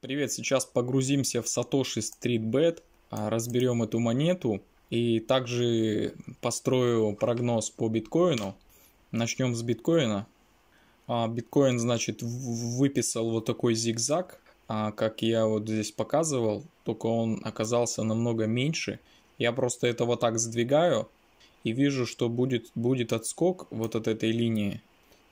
Привет, сейчас погрузимся в Satoshi StreetBet, а, разберем эту монету и также построю прогноз по биткоину. Начнем с биткоина. А, биткоин, значит, выписал вот такой зигзаг, а, как я вот здесь показывал, только он оказался намного меньше. Я просто это вот так сдвигаю и вижу, что будет, будет отскок вот от этой линии.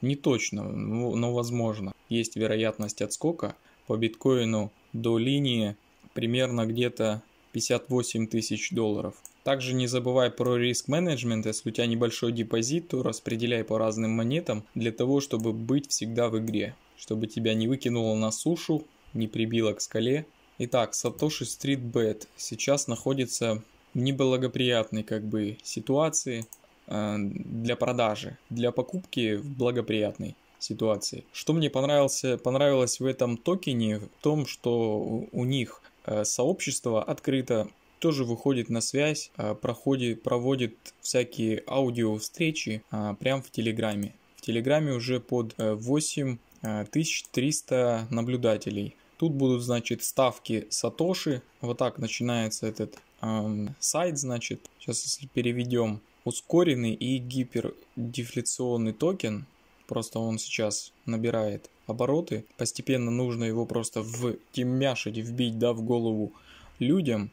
Не точно, но возможно. Есть вероятность отскока – по биткоину до линии примерно где-то 58 тысяч долларов. Также не забывай про риск-менеджмент. Если у тебя небольшой депозит, то распределяй по разным монетам для того, чтобы быть всегда в игре. Чтобы тебя не выкинуло на сушу, не прибило к скале. Итак, Satoshi Street Bet сейчас находится в неблагоприятной как бы, ситуации э, для продажи, для покупки в благоприятной ситуации. Что мне понравился, понравилось в этом токене, в том, что у них э, сообщество открыто, тоже выходит на связь, э, проходит, проводит всякие аудио встречи а, прямо в Телеграме. В Телеграме уже под 8300 э, наблюдателей. Тут будут, значит, ставки Сатоши. Вот так начинается этот эм, сайт, значит. Сейчас, если переведем, ускоренный и гипердефляционный токен просто он сейчас набирает обороты, постепенно нужно его просто втемяшить, вбить, да, в голову людям,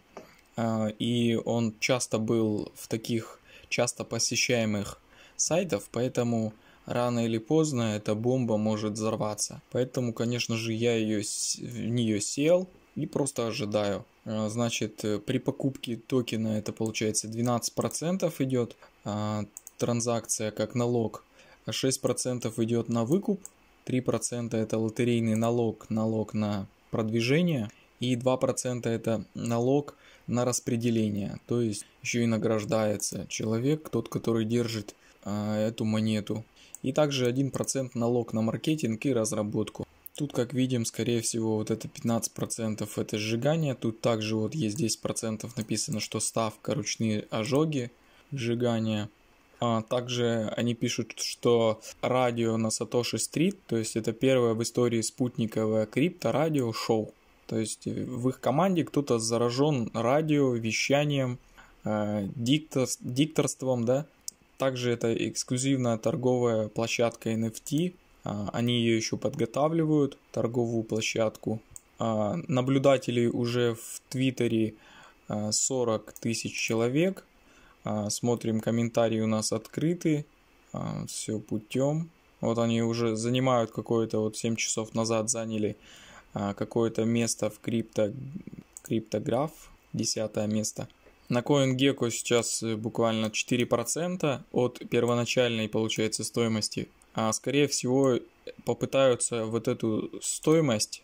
а, и он часто был в таких часто посещаемых сайтов, поэтому рано или поздно эта бомба может взорваться. Поэтому, конечно же, я ее, в нее сел и просто ожидаю. А, значит, э, при покупке токена это получается 12% идет а, транзакция как налог 6% идет на выкуп, 3% это лотерейный налог, налог на продвижение, и 2% это налог на распределение. То есть еще и награждается человек, тот, который держит э, эту монету. И также 1% налог на маркетинг и разработку. Тут, как видим, скорее всего, вот это 15% это сжигание. Тут также вот есть 10% написано, что ставка ручные ожоги сжигания. А также они пишут, что радио на Сатоши Стрит, то есть это первое в истории спутниковое крипторадио шоу. То есть в их команде кто-то заражен радио, вещанием, э, диктор, дикторством, да. Также это эксклюзивная торговая площадка NFT. А, они ее еще подготавливают, торговую площадку. А, наблюдателей уже в Твиттере 40 э, тысяч человек – а, смотрим, комментарии у нас открыты. А, Все путем. Вот они уже занимают какое-то, вот 7 часов назад заняли а, какое-то место в крипто, криптограф, 10 место. На CoinGecko сейчас э, буквально 4% от первоначальной, получается, стоимости. А скорее всего попытаются вот эту стоимость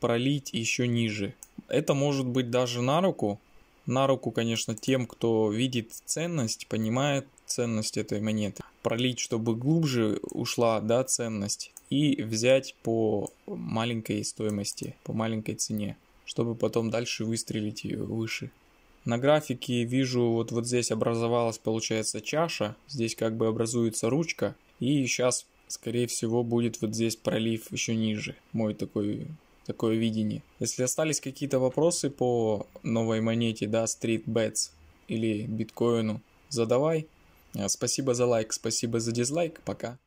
пролить еще ниже. Это может быть даже на руку, на руку, конечно, тем, кто видит ценность, понимает ценность этой монеты, пролить, чтобы глубже ушла да, ценность, и взять по маленькой стоимости, по маленькой цене, чтобы потом дальше выстрелить ее выше. На графике вижу, вот, вот здесь образовалась, получается, чаша, здесь как бы образуется ручка, и сейчас, скорее всего, будет вот здесь пролив еще ниже, мой такой такое видение. Если остались какие-то вопросы по новой монете, да, Street Bets или биткоину, задавай. А, спасибо за лайк, спасибо за дизлайк, пока.